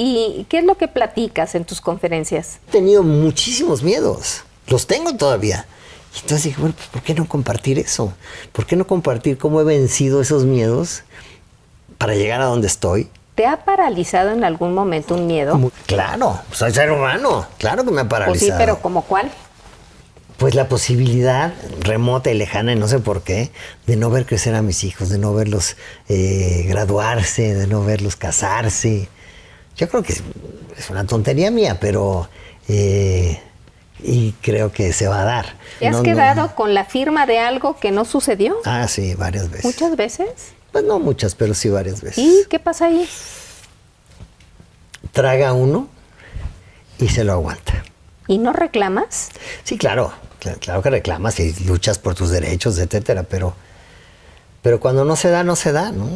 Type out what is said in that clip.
¿Y qué es lo que platicas en tus conferencias? He tenido muchísimos miedos, los tengo todavía. Y entonces dije, bueno, pues, ¿por qué no compartir eso? ¿Por qué no compartir cómo he vencido esos miedos para llegar a donde estoy? ¿Te ha paralizado en algún momento un miedo? Claro, pues, soy ser humano, claro que me ha pues paralizado. sí, pero cómo cuál? Pues la posibilidad remota y lejana, y no sé por qué, de no ver crecer a mis hijos, de no verlos eh, graduarse, de no verlos casarse, yo creo que es, una tontería mía, pero... Eh, y creo que se va a dar. ¿Te has quedado con la firma de algo que no sucedió? Ah, sí, varias veces. ¿Muchas veces? Pues no muchas, pero sí varias veces. ¿Y qué pasa ahí? Traga uno y se lo aguanta. ¿Y no reclamas? Sí, claro, claro, que reclamas y luchas por tus derechos, etcétera, pero, pero cuando no se da, no se da, ¿no?